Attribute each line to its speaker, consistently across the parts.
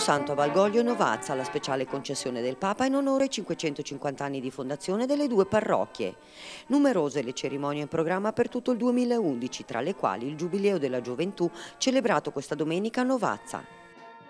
Speaker 1: Santo a Valgoglio e Novazza, la speciale concessione del Papa in onore ai 550 anni di fondazione delle due parrocchie. Numerose le cerimonie in programma per tutto il 2011, tra le quali il Giubileo della Gioventù
Speaker 2: celebrato questa domenica a Novazza.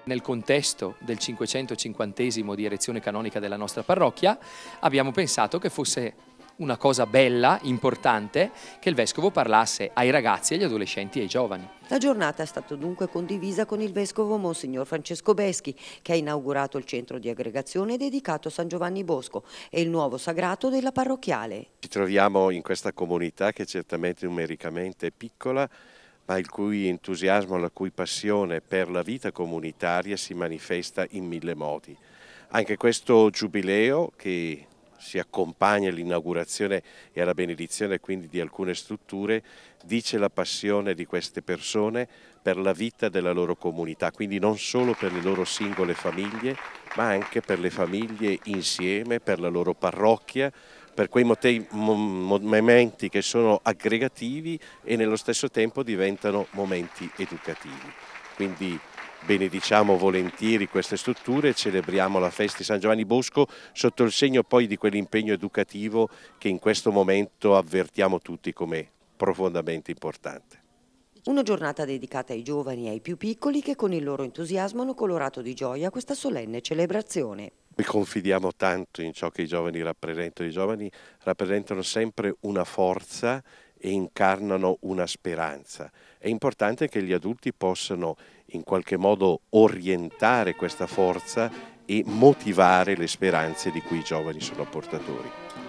Speaker 2: Nel contesto del 550 di erezione canonica della nostra parrocchia abbiamo pensato che fosse una cosa bella, importante, che il Vescovo parlasse ai ragazzi, agli adolescenti e ai giovani. La giornata
Speaker 1: è stata dunque condivisa con il Vescovo Monsignor Francesco Beschi, che ha inaugurato il centro di aggregazione dedicato a San Giovanni Bosco e il nuovo sagrato della parrocchiale.
Speaker 3: Ci troviamo in questa comunità che certamente numericamente è piccola, ma il cui entusiasmo, la cui passione per la vita comunitaria si manifesta in mille modi. Anche questo giubileo che si accompagna all'inaugurazione e alla benedizione quindi di alcune strutture, dice la passione di queste persone per la vita della loro comunità, quindi non solo per le loro singole famiglie, ma anche per le famiglie insieme, per la loro parrocchia, per quei momenti che sono aggregativi e nello stesso tempo diventano momenti educativi. Quindi benediciamo volentieri queste strutture e celebriamo la festa di San Giovanni Bosco sotto il segno poi di quell'impegno educativo che in questo momento avvertiamo tutti come profondamente importante.
Speaker 1: Una giornata dedicata ai giovani e ai più piccoli che con il loro entusiasmo hanno colorato di gioia questa solenne celebrazione.
Speaker 3: Noi confidiamo tanto in ciò che i giovani rappresentano, i giovani rappresentano sempre una forza e incarnano una speranza. È importante che gli adulti possano in qualche modo orientare questa forza e motivare le speranze di cui i giovani sono portatori.